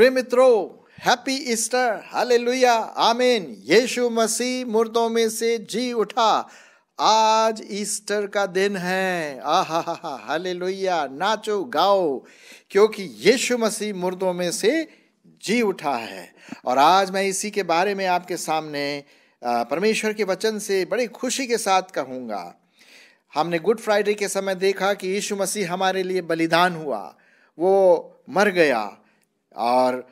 प्रेम मित्रों happy Easter लुया आमीन यीशु मसीह मुर्दों में से जी उठा आज ईस्टर का दिन है आहा हा हालेलुया नाचो गाओ क्योंकि यीशु मसीह मुर्दों में से जी उठा है और आज मैं इसी के बारे में आपके सामने परमेश्वर के वचन से बड़ी खुशी के साथ कहूँगा हमने गुड फ्राइडे के समय देखा कि यीशु मसीह हमारे लिए बलिदान हुआ वो मर गया और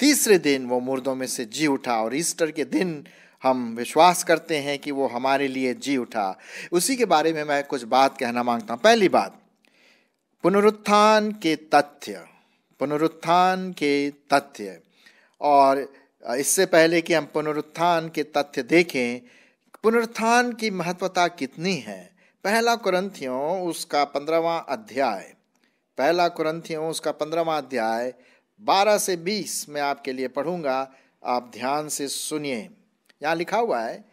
तीसरे दिन वो मुर्दों में से जी उठा और ईस्टर के दिन हम विश्वास करते हैं कि वो हमारे लिए जी उठा उसी के बारे में मैं कुछ बात कहना मांगता हूँ पहली बात पुनरुत्थान के तथ्य पुनरुत्थान के तथ्य और इससे पहले कि हम पुनरुत्थान के तथ्य देखें पुनरुत्थान की महत्वता कितनी है पहला कुरंथियों उसका पंद्रहवा अध्याय पहला कुरंथियों उसका पंद्रहवा अध्याय बारह से बीस मैं आपके लिए पढ़ूंगा आप ध्यान से सुनिए यहाँ लिखा हुआ है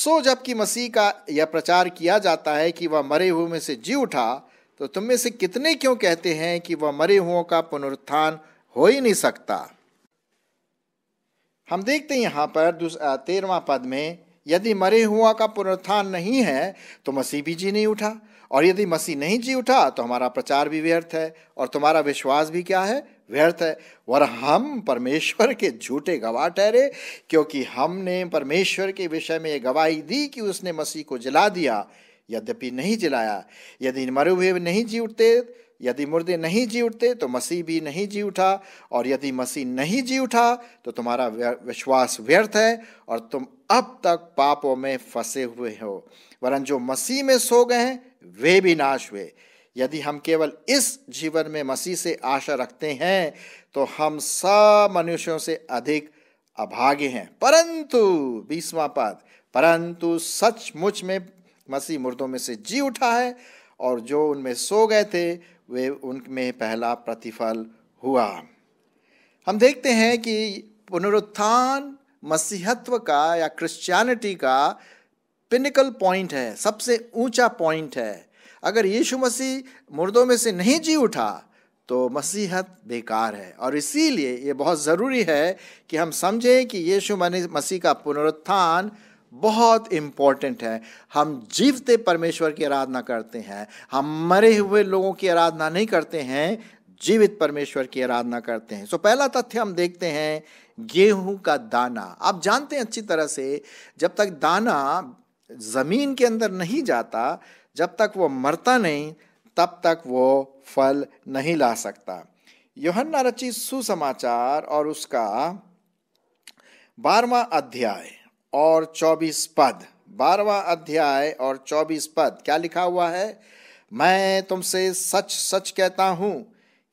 सो जबकि मसीह का यह प्रचार किया जाता है कि वह मरे हुए में से जी उठा तो तुम में से कितने क्यों कहते हैं कि वह मरे हुओं का पुनरुत्थान हो ही नहीं सकता हम देखते हैं यहाँ पर तेरवा पद में यदि मरे हुआ का पुनरुत्थान नहीं है तो मसीह भी जी नहीं उठा और यदि मसीह नहीं जी उठा तो हमारा प्रचार भी व्यर्थ है और तुम्हारा विश्वास भी क्या है व्यर्थ है और हम परमेश्वर के झूठे गवाह ठहरे क्योंकि हमने परमेश्वर के विषय में ये गवाही दी कि उसने मसीह को जला दिया यद्यपि नहीं जलाया यदि मरे हुए नहीं जी उठते यदि मुर्दे नहीं जी उठते तो मसीह भी नहीं जी उठा और यदि मसीह नहीं जी उठा तो तुम्हारा विश्वास व्यर्थ है और तुम अब तक पापों में फंसे हुए हो वरन जो मसीह में सो गए हैं वे भी नाश हुए यदि हम केवल इस जीवन में मसीह से आशा रखते हैं तो हम सब मनुष्यों से अधिक अभागे हैं परंतु बीसवा पद परंतु सचमुच में मसीह मुर्दों में से जी उठा है और जो उनमें सो गए थे वे उनमें पहला प्रतिफल हुआ हम देखते हैं कि पुनरुत्थान मसीहत्व का या क्रिश्चियनिटी का पिनिकल पॉइंट है सबसे ऊंचा पॉइंट है अगर यीशु मसीह मुर्दों में से नहीं जी उठा तो मसीहत बेकार है और इसीलिए ये बहुत ज़रूरी है कि हम समझें कि यीशु मसीह का पुनरुत्थान बहुत इम्पॉर्टेंट है हम जीवते परमेश्वर की आराधना करते हैं हम मरे हुए लोगों की आराधना नहीं करते हैं जीवित परमेश्वर की आराधना करते हैं सो so, पहला तथ्य हम देखते हैं गेहूं का दाना आप जानते हैं अच्छी तरह से जब तक दाना ज़मीन के अंदर नहीं जाता जब तक वो मरता नहीं तब तक वो फल नहीं ला सकता योहन्ना रचि सुसमाचार और उसका बारवा अध्याय और चौबीस पद बारवा अध्याय और चौबीस पद क्या लिखा हुआ है मैं तुमसे सच सच कहता हूँ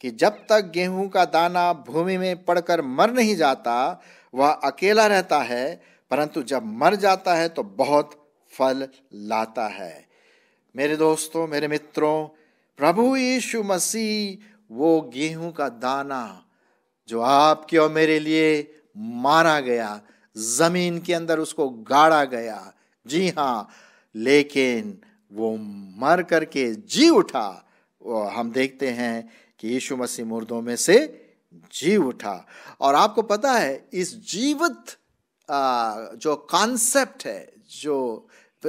कि जब तक गेहूं का दाना भूमि में पड़कर मर नहीं जाता वह अकेला रहता है परंतु जब मर जाता है तो बहुत फल लाता है मेरे दोस्तों मेरे मित्रों प्रभु यीशु मसीह वो गेहूं का दाना जो आपके और मेरे लिए मारा गया जमीन के अंदर उसको गाड़ा गया जी हाँ लेकिन वो मर करके जी उठा हम देखते हैं कि यीशु मसीह मुर्दों में से जी उठा और आपको पता है इस जीवित जो कॉन्सेप्ट है जो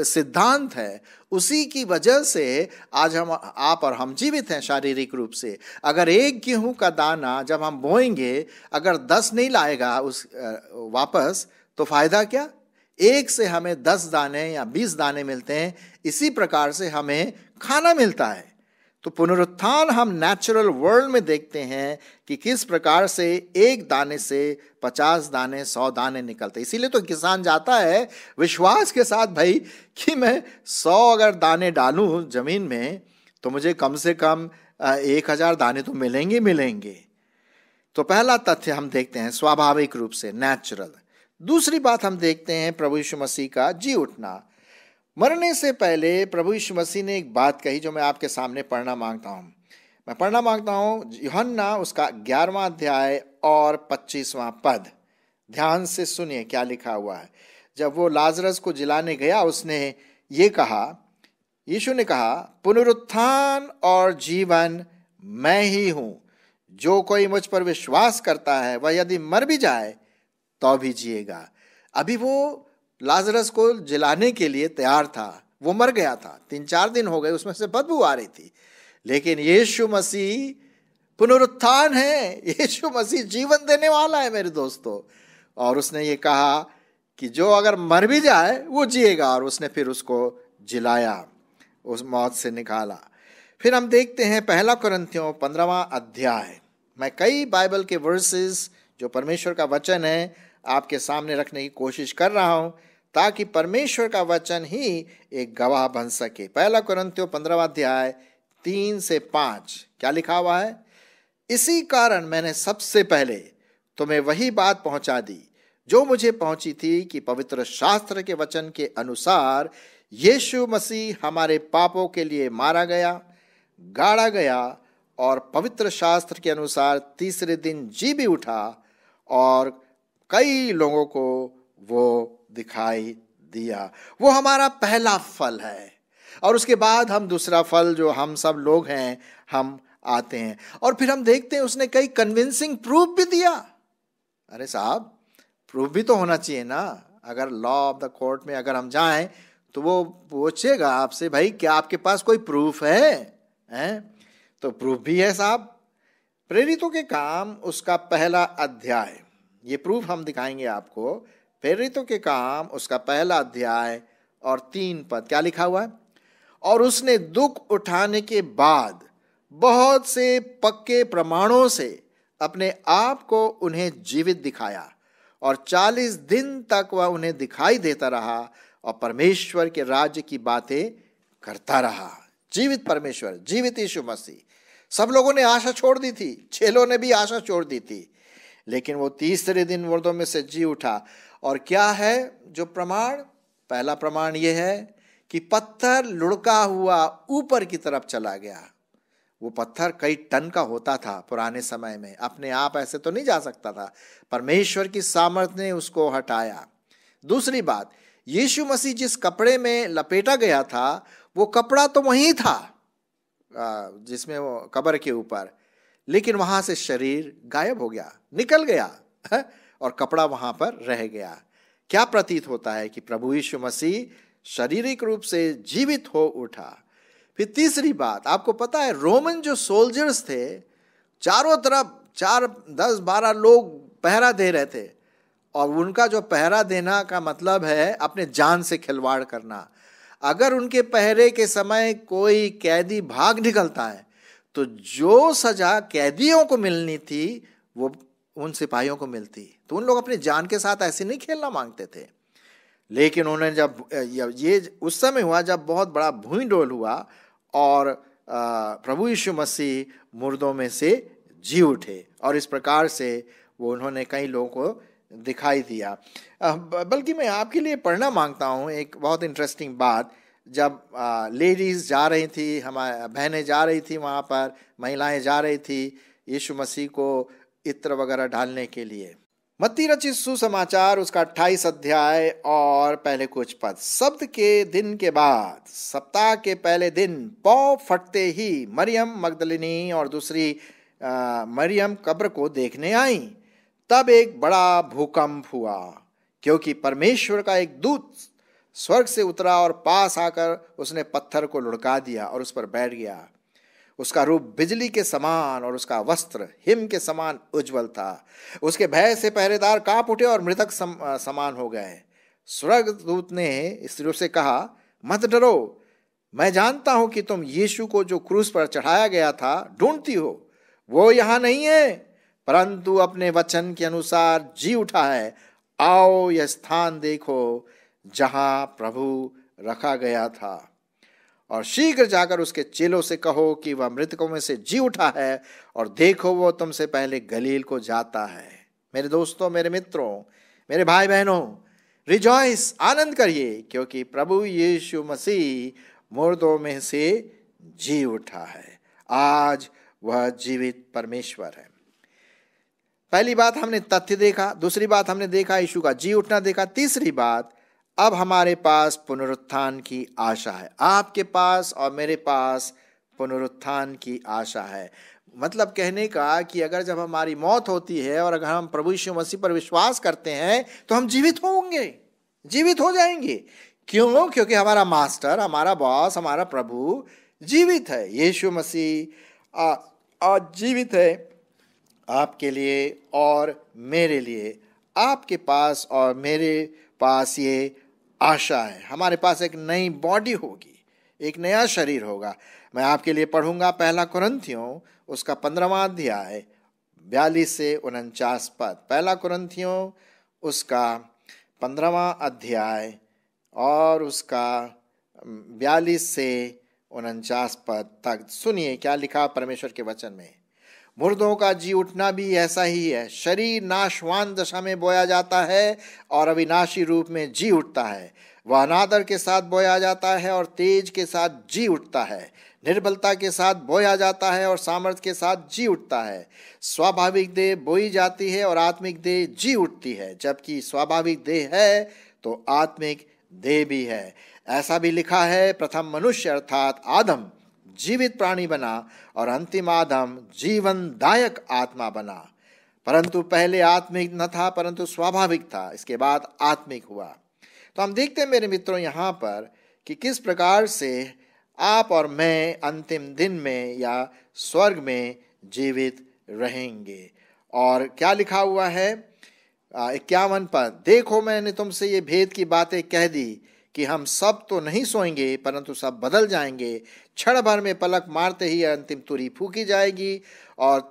सिद्धांत है उसी की वजह से आज हम आप और हम जीवित हैं शारीरिक रूप से अगर एक गेहूं का दाना जब हम बोएंगे अगर दस नहीं लाएगा उस वापस तो फायदा क्या एक से हमें दस दाने या बीस दाने मिलते हैं इसी प्रकार से हमें खाना मिलता है तो पुनरुत्थान हम नेचुरल वर्ल्ड में देखते हैं कि किस प्रकार से एक दाने से पचास दाने सौ दाने निकलते इसीलिए तो किसान जाता है विश्वास के साथ भाई कि मैं सौ अगर दाने डालूं जमीन में तो मुझे कम से कम एक हजार दाने तो मिलेंगे मिलेंगे तो पहला तथ्य हम देखते हैं स्वाभाविक रूप से नेचुरल दूसरी बात हम देखते हैं प्रभु यीशु मसीह का जी उठना मरने से पहले प्रभु यीशु मसीह ने एक बात कही जो मैं आपके सामने पढ़ना मांगता हूँ मैं पढ़ना मांगता हूँ योहन्ना उसका ग्यारहवा अध्याय और पच्चीसवां पद ध्यान से सुनिए क्या लिखा हुआ है जब वो लाजरस को जिलाने गया उसने ये कहा यीशु ने कहा पुनरुत्थान और जीवन मैं ही हूँ जो कोई मुझ पर विश्वास करता है वह यदि मर भी जाए तो भी जिएगा अभी वो लाजरस को जलाने के लिए तैयार था वो मर गया था तीन चार दिन हो गए उसमें से बदबू आ रही थी लेकिन यीशु मसीह पुनरुत्थान है यीशु मसीह जीवन देने वाला है मेरे दोस्तों और उसने ये कहा कि जो अगर मर भी जाए वो जिएगा और उसने फिर उसको जिलाया उस मौत से निकाला फिर हम देखते हैं पहला क्रंथियों पंद्रवा अध्याय मैं कई बाइबल के वर्सेस जो परमेश्वर का वचन है आपके सामने रखने की कोशिश कर रहा हूँ ताकि परमेश्वर का वचन ही एक गवाह बन सके पहला कुरंतियों पंद्रहवा अध्याय तीन से पाँच क्या लिखा हुआ है इसी कारण मैंने सबसे पहले तुम्हें वही बात पहुंचा दी जो मुझे पहुंची थी कि पवित्र शास्त्र के वचन के अनुसार यीशु मसीह हमारे पापों के लिए मारा गया गाड़ा गया और पवित्र शास्त्र के अनुसार तीसरे दिन जी भी उठा और कई लोगों को वो दिखाई दिया वो हमारा पहला फल है और उसके बाद हम दूसरा फल जो हम सब लोग हैं हम आते हैं और फिर हम देखते हैं उसने कई कन्विंसिंग प्रूफ भी दिया अरे साहब प्रूफ भी तो होना चाहिए ना अगर लॉ ऑफ द कोर्ट में अगर हम जाएं तो वो पूछेगा आपसे भाई क्या आपके पास कोई प्रूफ है हैं तो प्रूफ भी है साहब प्रेरितों के काम उसका पहला अध्याय ये प्रूफ हम दिखाएंगे आपको प्रेरितों के काम उसका पहला अध्याय और तीन पद क्या लिखा हुआ है और उसने दुख उठाने के बाद बहुत से पक्के प्रमाणों से अपने आप को उन्हें जीवित दिखाया और चालीस दिन तक वह उन्हें दिखाई देता रहा और परमेश्वर के राज्य की बातें करता रहा जीवित परमेश्वर जीवित यीशु मसीह सब लोगों ने आशा छोड़ दी थी छेलों ने भी आशा छोड़ दी थी लेकिन वो तीसरे दिन मुर्दों में से जी उठा और क्या है जो प्रमाण पहला प्रमाण ये है कि पत्थर लुढ़का हुआ ऊपर की तरफ चला गया वो पत्थर कई टन का होता था पुराने समय में अपने आप ऐसे तो नहीं जा सकता था परमेश्वर की सामर्थ्य ने उसको हटाया दूसरी बात यीशु मसीह जिस कपड़े में लपेटा गया था वो कपड़ा तो वहीं था जिसमें वो कबर के ऊपर लेकिन वहाँ से शरीर गायब हो गया निकल गया है? हाँ, और कपड़ा वहाँ पर रह गया क्या प्रतीत होता है कि प्रभु यीशु मसीह शारीरिक रूप से जीवित हो उठा फिर तीसरी बात आपको पता है रोमन जो सोल्जर्स थे चारों तरफ चार दस बारह लोग पहरा दे रहे थे और उनका जो पहरा देना का मतलब है अपने जान से खिलवाड़ करना अगर उनके पहरे के समय कोई कैदी भाग निकलता है तो जो सजा कैदियों को मिलनी थी वो उन सिपाहियों को मिलती तो उन लोग अपनी जान के साथ ऐसे नहीं खेलना मांगते थे लेकिन उन्होंने जब ये उस समय हुआ जब बहुत बड़ा भूई डोल हुआ और प्रभु यीशु मसीह मुर्दों में से जी उठे और इस प्रकार से वो उन्होंने कई लोगों को दिखाई दिया बल्कि मैं आपके लिए पढ़ना मांगता हूँ एक बहुत इंटरेस्टिंग बात जब लेडीज़ जा रही थी हमारे बहनें जा रही थी वहाँ पर महिलाएं जा रही थी यीशु मसीह को इत्र वगैरह ढालने के लिए मत्ती रचित सुसमाचार उसका अट्ठाईस अध्याय और पहले कुछ पद शब्द के दिन के बाद सप्ताह के पहले दिन पौ फटते ही मरियम मगदलिनी और दूसरी मरियम कब्र को देखने आई तब एक बड़ा भूकंप हुआ क्योंकि परमेश्वर का एक दूत स्वर्ग से उतरा और पास आकर उसने पत्थर को लुढ़का दिया और उस पर बैठ गया उसका रूप बिजली के समान और उसका वस्त्र हिम के समान उज्जवल था उसके भय से पहरेदार कांप उठे और मृतक सम, समान हो गए स्वर्ग दूत ने स्त्रियों से कहा मत डरो मैं जानता हूं कि तुम यीशु को जो क्रूस पर चढ़ाया गया था ढूंढती हो वो यहां नहीं है परंतु अपने वचन के अनुसार जी उठा है आओ यह स्थान देखो जहाँ प्रभु रखा गया था और शीघ्र जाकर उसके चेलों से कहो कि वह मृतकों में से जी उठा है और देखो वो तुमसे पहले गलील को जाता है मेरे दोस्तों मेरे मित्रों मेरे भाई बहनों रिजॉइस आनंद करिए क्योंकि प्रभु यीशु मसीह मुर्दों में से जी उठा है आज वह जीवित परमेश्वर है पहली बात हमने तथ्य देखा दूसरी बात हमने देखा यीशु का जी उठना देखा तीसरी बात अब हमारे पास पुनरुत्थान की आशा है आपके पास और मेरे पास पुनरुत्थान की आशा है मतलब कहने का कि अगर जब हमारी मौत होती है और अगर हम प्रभु यीशु मसीह पर विश्वास करते हैं तो हम जीवित होंगे जीवित हो जाएंगे क्यों क्योंकि हमारा मास्टर हमारा बॉस हमारा प्रभु जीवित है यीशु मसीह और जीवित है आपके लिए और मेरे लिए आपके पास और मेरे पास ये आशा है हमारे पास एक नई बॉडी होगी एक नया शरीर होगा मैं आपके लिए पढ़ूंगा पहला कुरंथियों उसका पंद्रहवा अध्याय बयालीस से उनचास पद पहला कुरंथियों उसका पंद्रवा अध्याय और उसका बयालीस से उनचास पद तक सुनिए क्या लिखा परमेश्वर के वचन में मुर्दों का जी उठना भी ऐसा ही है शरीर नाशवान दशा में बोया जाता है और अविनाशी रूप में जी उठता है वह अनादर के साथ बोया जाता है और तेज के साथ जी उठता है निर्बलता के साथ बोया जाता है और सामर्थ्य के साथ जी उठता है स्वाभाविक देह बोई जाती है और आत्मिक देह जी उठती है जबकि स्वाभाविक देह है तो आत्मिक देह भी है ऐसा भी लिखा है प्रथम मनुष्य अर्थात आदम जीवित प्राणी बना और अंतिम आदम जीवनदायक आत्मा बना परंतु पहले आत्मिक न था परंतु स्वाभाविक था इसके बाद आत्मिक हुआ तो हम देखते हैं मेरे मित्रों यहाँ पर कि किस प्रकार से आप और मैं अंतिम दिन में या स्वर्ग में जीवित रहेंगे और क्या लिखा हुआ है इक्यावन पद देखो मैंने तुमसे ये भेद की बातें कह दी कि हम सब तो नहीं सोएंगे परंतु सब बदल जाएंगे क्षण भर में पलक मारते ही अंतिम तुरी फूकी जाएगी और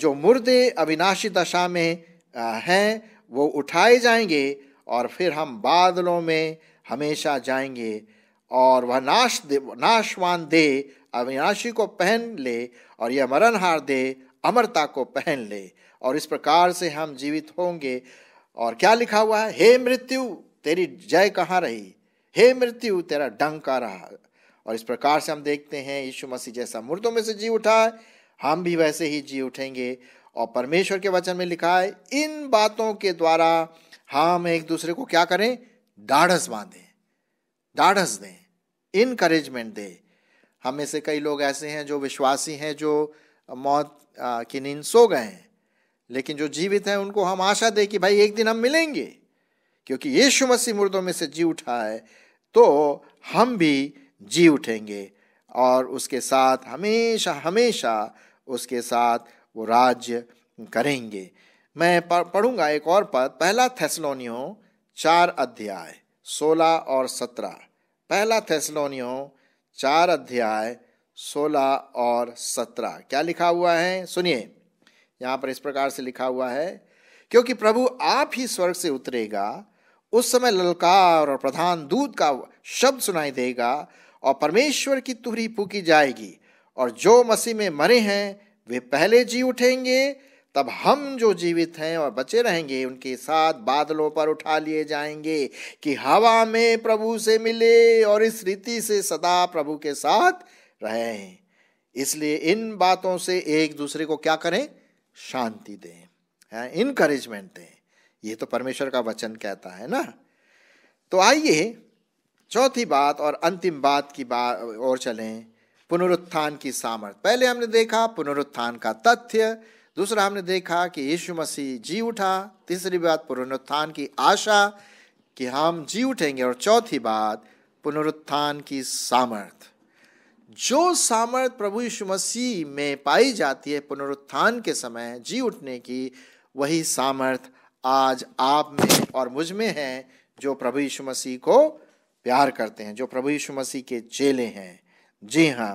जो मुर्दे अविनाशी दशा में हैं वो उठाए जाएंगे और फिर हम बादलों में हमेशा जाएंगे और वह नाश दे नाशवान दे अविनाशी को पहन ले और यह मरणहार दे अमरता को पहन ले और इस प्रकार से हम जीवित होंगे और क्या लिखा हुआ है हे मृत्यु तेरी जय कहाँ रही हे मृत्यु तेरा डंक आ रहा और इस प्रकार से हम देखते हैं यीशु मसीह जैसा मुर्दों में से जी उठा हम भी वैसे ही जी उठेंगे और परमेश्वर के वचन में लिखा है इन बातों के द्वारा हम एक दूसरे को क्या करें दाढ़स बांधें दाढ़स दें इनकरेजमेंट दें हम में से कई लोग ऐसे हैं जो विश्वासी हैं जो मौत की नींद सो गए हैं लेकिन जो जीवित हैं उनको हम आशा दें कि भाई एक दिन हम मिलेंगे क्योंकि यीशु मसीह मुर्दों में से जी उठा है तो हम भी जी उठेंगे और उसके साथ हमेशा हमेशा उसके साथ वो राज्य करेंगे मैं पढ़ूंगा एक और पद पहला थेसलोनियो चार अध्याय सोलह और सत्रह पहला थेसलोनियो चार अध्याय सोलह और सत्रह क्या लिखा हुआ है सुनिए यहाँ पर इस प्रकार से लिखा हुआ है क्योंकि प्रभु आप ही स्वर्ग से उतरेगा उस समय ललकार और प्रधान दूत का शब्द सुनाई देगा और परमेश्वर की तुहरी फूकी जाएगी और जो मसीह में मरे हैं वे पहले जी उठेंगे तब हम जो जीवित हैं और बचे रहेंगे उनके साथ बादलों पर उठा लिए जाएंगे कि हवा में प्रभु से मिले और इस रीति से सदा प्रभु के साथ रहें इसलिए इन बातों से एक दूसरे को क्या करें शांति दें इनकरेजमेंट हाँ, दें ये तो परमेश्वर का वचन कहता है ना तो आइए चौथी बात और अंतिम बात की बात और चलें पुनरुत्थान की सामर्थ पहले हमने देखा पुनरुत्थान का तथ्य दूसरा हमने देखा कि यीशु मसीह जी उठा तीसरी बात पुनरुत्थान की आशा कि हम जी उठेंगे और चौथी बात पुनरुत्थान की सामर्थ जो सामर्थ प्रभु यीशु मसीह में पाई जाती है पुनरुत्थान के समय जी उठने की वही सामर्थ आज आप में और मुझ में हैं जो प्रभु यीशु मसीह को प्यार करते हैं जो प्रभु यीशु मसीह के चेले हैं जी हाँ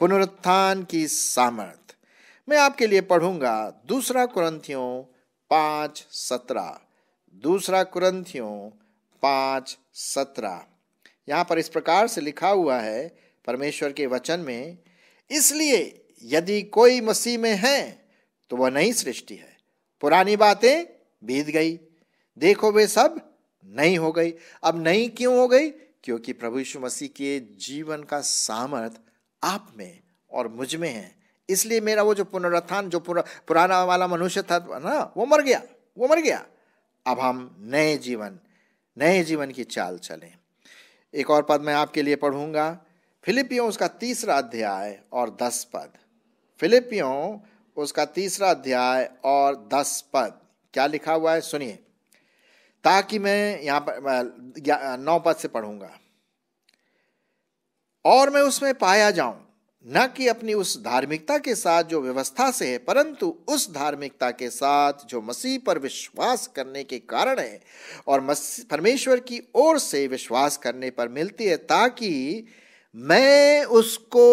पुनरुत्थान की सामर्थ मैं आपके लिए पढ़ूंगा दूसरा कुरंथियों पांच सत्रह दूसरा कुरंथियों पांच सत्रह यहां पर इस प्रकार से लिखा हुआ है परमेश्वर के वचन में इसलिए यदि कोई मसीह में है तो वह नई सृष्टि है पुरानी बातें बीत गई देखो वे सब नई हो गई अब नई क्यों हो गई क्योंकि प्रभु यीशु मसीह के जीवन का सामर्थ आप में और मुझ में है इसलिए मेरा वो जो पुनरुत्थान जो पुराना वाला मनुष्य था ना वो मर गया वो मर गया अब हम नए जीवन नए जीवन की चाल चलें एक और पद मैं आपके लिए पढ़ूंगा फिलिपियो उसका तीसरा अध्याय और दस पद फिलिपियों उसका तीसरा अध्याय और दस पद क्या लिखा हुआ है सुनिए ताकि मैं यहां पर नौ पद से पढ़ूंगा और मैं उसमें पाया जाऊं न कि अपनी उस धार्मिकता के साथ जो व्यवस्था से है परंतु उस धार्मिकता के साथ जो मसीह पर विश्वास करने के कारण है और परमेश्वर की ओर से विश्वास करने पर मिलती है ताकि मैं उसको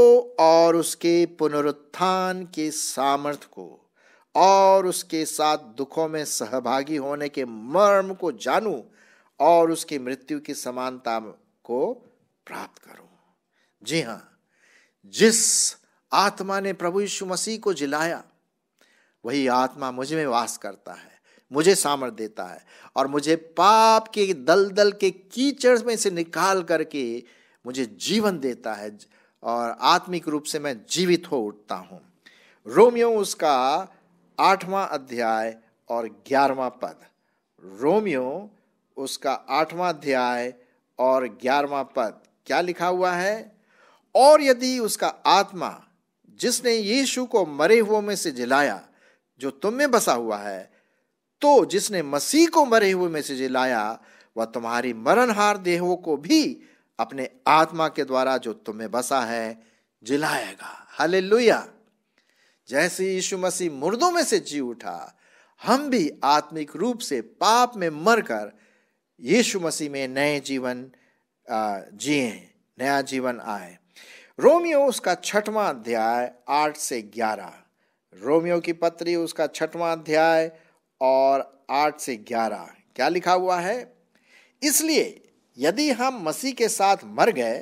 और उसके पुनरुत्थान के सामर्थ्य को और उसके साथ दुखों में सहभागी होने के मर्म को जानूं और उसकी मृत्यु की समानता को प्राप्त करूं जी हाँ जिस आत्मा ने प्रभु यीशु मसीह को जिलाया वही आत्मा मुझ में वास करता है मुझे सामर्थ देता है और मुझे पाप के दलदल के कीचड़ में से निकाल करके मुझे जीवन देता है और आत्मिक रूप से मैं जीवित हो उठता हूँ रोमियो उसका आठवां अध्याय और ग्यारहवा पद रोमियो उसका आठवां अध्याय और ग्यारहवा पद क्या लिखा हुआ है और यदि उसका आत्मा जिसने यीशु को मरे हुओं में से जिलाया जो तुम में बसा हुआ है तो जिसने मसीह को मरे हुए में से जिलाया वह तुम्हारी मरणहार देहों को भी अपने आत्मा के द्वारा जो तुम्हें बसा है जिलाएगा हालेलुया जैसे यीशु मसीह मुर्दों में से जी उठा हम भी आत्मिक रूप से पाप में मरकर यीशु मसीह में नए जीवन जिए नया जीवन आए रोमियो उसका छठवां अध्याय आठ से ग्यारह रोमियो की पत्री उसका छठवां अध्याय और आठ से ग्यारह क्या लिखा हुआ है इसलिए यदि हम मसीह के साथ मर गए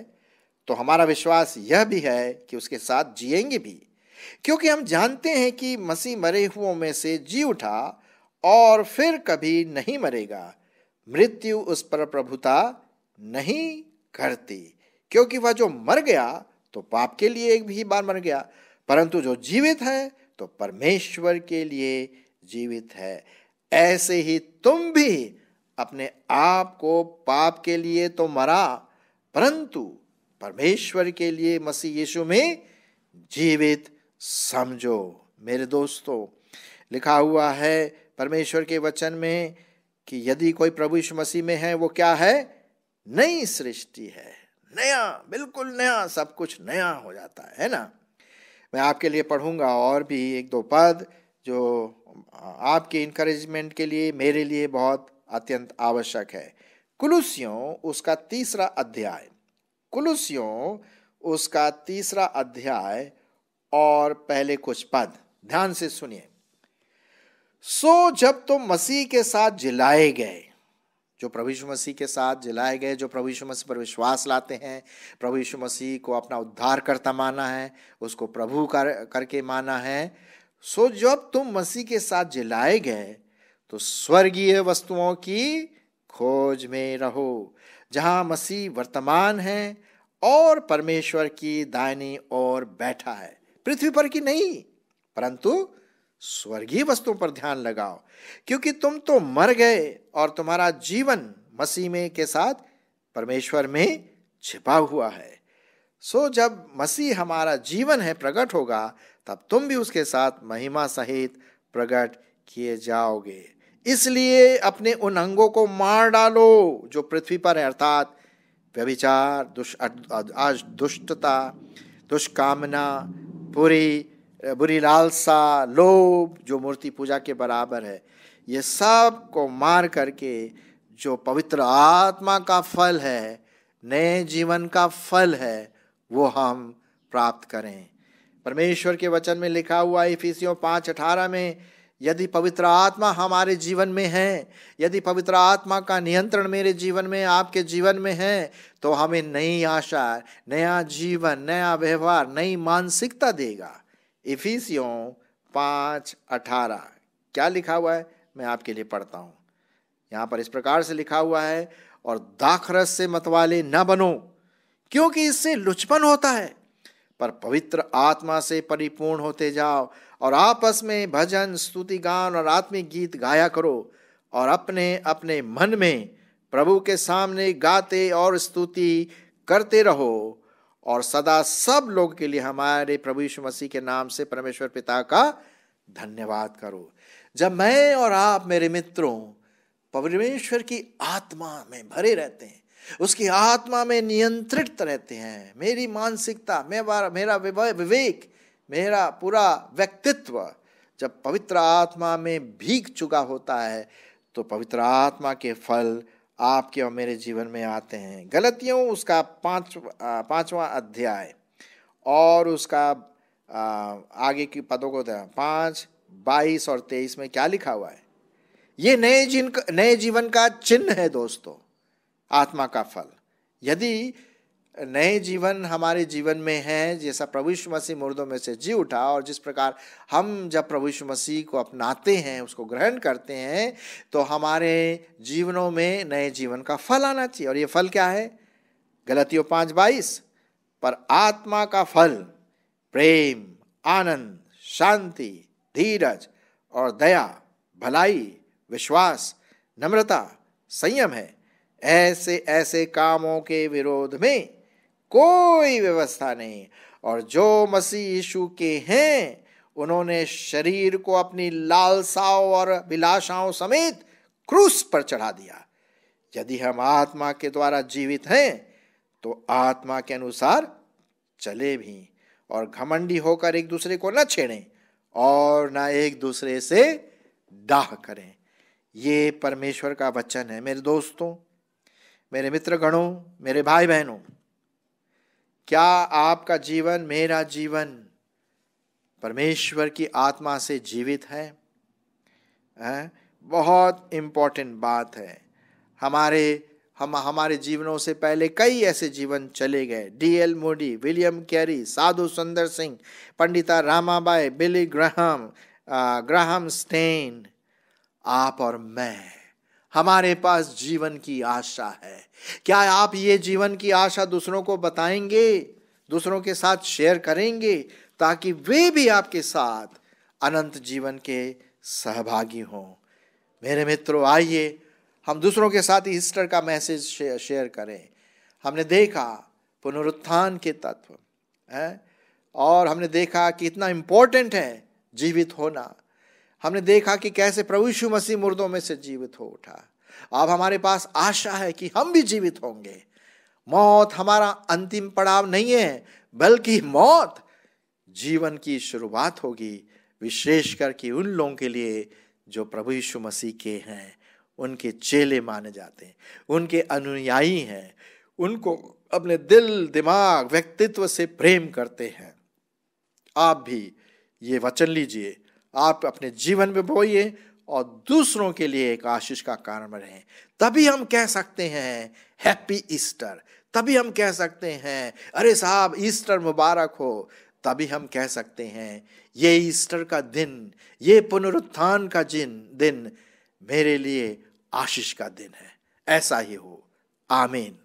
तो हमारा विश्वास यह भी है कि उसके साथ जिएंगे भी क्योंकि हम जानते हैं कि मसीह मरे हुओं में से जी उठा और फिर कभी नहीं मरेगा मृत्यु उस पर प्रभुता नहीं करती क्योंकि वह जो मर गया तो पाप के लिए एक भी बार मर गया परंतु जो जीवित है तो परमेश्वर के लिए जीवित है ऐसे ही तुम भी अपने आप को पाप के लिए तो मरा परंतु परमेश्वर के लिए मसीह यीशु में जीवित समझो मेरे दोस्तों लिखा हुआ है परमेश्वर के वचन में कि यदि कोई प्रभु यीशु मसीह में है वो क्या है नई सृष्टि है नया बिल्कुल नया सब कुछ नया हो जाता है ना मैं आपके लिए पढ़ूंगा और भी एक दो पद जो आपके इनकरेजमेंट के लिए मेरे लिए बहुत अत्यंत आवश्यक है कुलुसियों उसका तीसरा अध्याय कुलुसियों उसका तीसरा अध्याय और पहले कुछ पद ध्यान से सुनिए सो जब तुम तो मसीह के साथ जिलाए गए जो प्रभुषु मसीह के साथ जिलाए गए जो प्रभु मसीह पर विश्वास लाते हैं प्रभु मसीह को अपना उद्धार करता माना है उसको प्रभु कर करके माना है सो जब तुम मसीह के साथ जिलाए गए तो स्वर्गीय वस्तुओं की खोज में रहो जहां मसीह वर्तमान है और परमेश्वर की दायनी और बैठा है पृथ्वी पर की नहीं परंतु स्वर्गीय वस्तुओं पर ध्यान लगाओ क्योंकि तुम तो मर गए और तुम्हारा जीवन मसीह में के साथ परमेश्वर में छिपा हुआ है सो जब मसीह हमारा जीवन है प्रकट होगा तब तुम भी उसके साथ महिमा सहित प्रकट किए जाओगे इसलिए अपने उन अंगों को मार डालो जो पृथ्वी पर है अर्थात व्यभिचार दुष्ट आज दुष्टता दुष्कामना बुरी बुरी लालसा लोभ जो मूर्ति पूजा के बराबर है ये सब को मार करके जो पवित्र आत्मा का फल है नए जीवन का फल है वो हम प्राप्त करें परमेश्वर के वचन में लिखा हुआ इफिसियों पाँच अठारह में यदि पवित्र आत्मा हमारे जीवन में है यदि पवित्र आत्मा का नियंत्रण मेरे जीवन में आपके जीवन में है तो हमें नई आशा नया जीवन नया व्यवहार नई मानसिकता देगा इफिसियों पाँच अठारह क्या लिखा हुआ है मैं आपके लिए पढ़ता हूँ यहाँ पर इस प्रकार से लिखा हुआ है और दाखरस से मतवाले न बनो क्योंकि इससे लुचपन होता है पर पवित्र आत्मा से परिपूर्ण होते जाओ और आपस में भजन स्तुति गान और आत्मिक गीत गाया करो और अपने अपने मन में प्रभु के सामने गाते और स्तुति करते रहो और सदा सब लोग के लिए हमारे प्रभु यीशु मसीह के नाम से परमेश्वर पिता का धन्यवाद करो जब मैं और आप मेरे मित्रों परमेश्वर की आत्मा में भरे रहते हैं उसकी आत्मा में नियंत्रित रहते हैं मेरी मानसिकता मेरा मेरा विवेक मेरा पूरा व्यक्तित्व जब पवित्र आत्मा में भीग चुका होता है तो पवित्र आत्मा के फल आपके और मेरे जीवन में आते हैं गलतियों उसका पांच पांचवा अध्याय और उसका आगे की पदों को पाँच बाईस और तेईस में क्या लिखा हुआ है ये नए जिन नए जीवन का चिन्ह है दोस्तों आत्मा का फल यदि नए जीवन हमारे जीवन में है जैसा प्रभु यीशु मसीह मुर्दों में से जी उठा और जिस प्रकार हम जब प्रभु यीशु मसीह को अपनाते हैं उसको ग्रहण करते हैं तो हमारे जीवनों में नए जीवन का फल आना चाहिए और ये फल क्या है गलतियों पाँच बाईस पर आत्मा का फल प्रेम आनंद शांति धीरज और दया भलाई विश्वास नम्रता संयम है ऐसे ऐसे कामों के विरोध में कोई व्यवस्था नहीं और जो मसीह यीशु के हैं उन्होंने शरीर को अपनी लालसाओं और विलासाओं समेत क्रूस पर चढ़ा दिया यदि हम आत्मा के द्वारा जीवित हैं तो आत्मा के अनुसार चले भी और घमंडी होकर एक दूसरे को न छेड़े और न एक दूसरे से दाह करें ये परमेश्वर का वचन है मेरे दोस्तों मेरे मित्र गणों मेरे भाई बहनों क्या आपका जीवन मेरा जीवन परमेश्वर की आत्मा से जीवित है आ, बहुत इम्पॉर्टेंट बात है हमारे हम हमारे जीवनों से पहले कई ऐसे जीवन चले गए D L Moody William Carey Sadhu Sundar Singh Pandita Ramabai Billy Graham Graham Staines आप और मैं हमारे पास जीवन की आशा है क्या आप ये जीवन की आशा दूसरों को बताएंगे दूसरों के साथ शेयर करेंगे ताकि वे भी आपके साथ अनंत जीवन के सहभागी हों मेरे मित्रों आइए हम दूसरों के साथ ईस्टर का मैसेज शेयर, शेयर करें हमने देखा पुनरुत्थान के तत्व हैं और हमने देखा कि इतना इम्पोर्टेंट है जीवित होना हमने देखा कि कैसे प्रभु यीशु मसीह मुर्दों में से जीवित हो उठा अब हमारे पास आशा है कि हम भी जीवित होंगे मौत हमारा अंतिम पड़ाव नहीं है बल्कि मौत जीवन की शुरुआत होगी विशेष करके उन लोगों के लिए जो प्रभु यीशु मसीह के हैं उनके चेले माने जाते हैं उनके अनुयायी हैं उनको अपने दिल दिमाग व्यक्तित्व से प्रेम करते हैं आप भी ये वचन लीजिए आप अपने जीवन में बोइए और दूसरों के लिए एक आशीष का कारण बने तभी हम कह सकते हैं हैप्पी ईस्टर तभी हम कह सकते हैं अरे साहब ईस्टर मुबारक हो तभी हम कह सकते हैं ये ईस्टर का दिन ये पुनरुत्थान का जिन दिन मेरे लिए आशीष का दिन है ऐसा ही हो आमीन